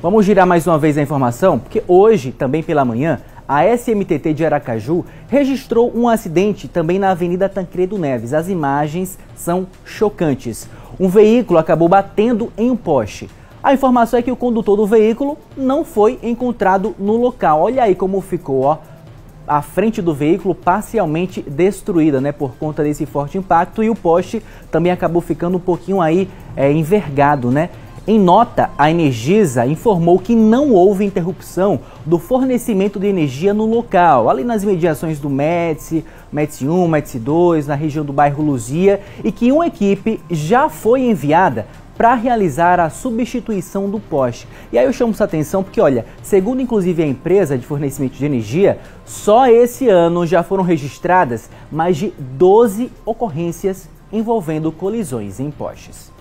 Vamos girar mais uma vez a informação, porque hoje, também pela manhã, a SMTT de Aracaju registrou um acidente também na Avenida Tancredo Neves. As imagens são chocantes. Um veículo acabou batendo em um poste. A informação é que o condutor do veículo não foi encontrado no local. Olha aí como ficou, ó. A frente do veículo parcialmente destruída, né, por conta desse forte impacto e o poste também acabou ficando um pouquinho aí é, envergado, né? Em nota, a Energisa informou que não houve interrupção do fornecimento de energia no local, ali nas imediações do METSI, METSI 1, METSI 2, na região do bairro Luzia, e que uma equipe já foi enviada para realizar a substituição do poste. E aí eu chamo sua atenção porque, olha, segundo inclusive a empresa de fornecimento de energia, só esse ano já foram registradas mais de 12 ocorrências envolvendo colisões em postes.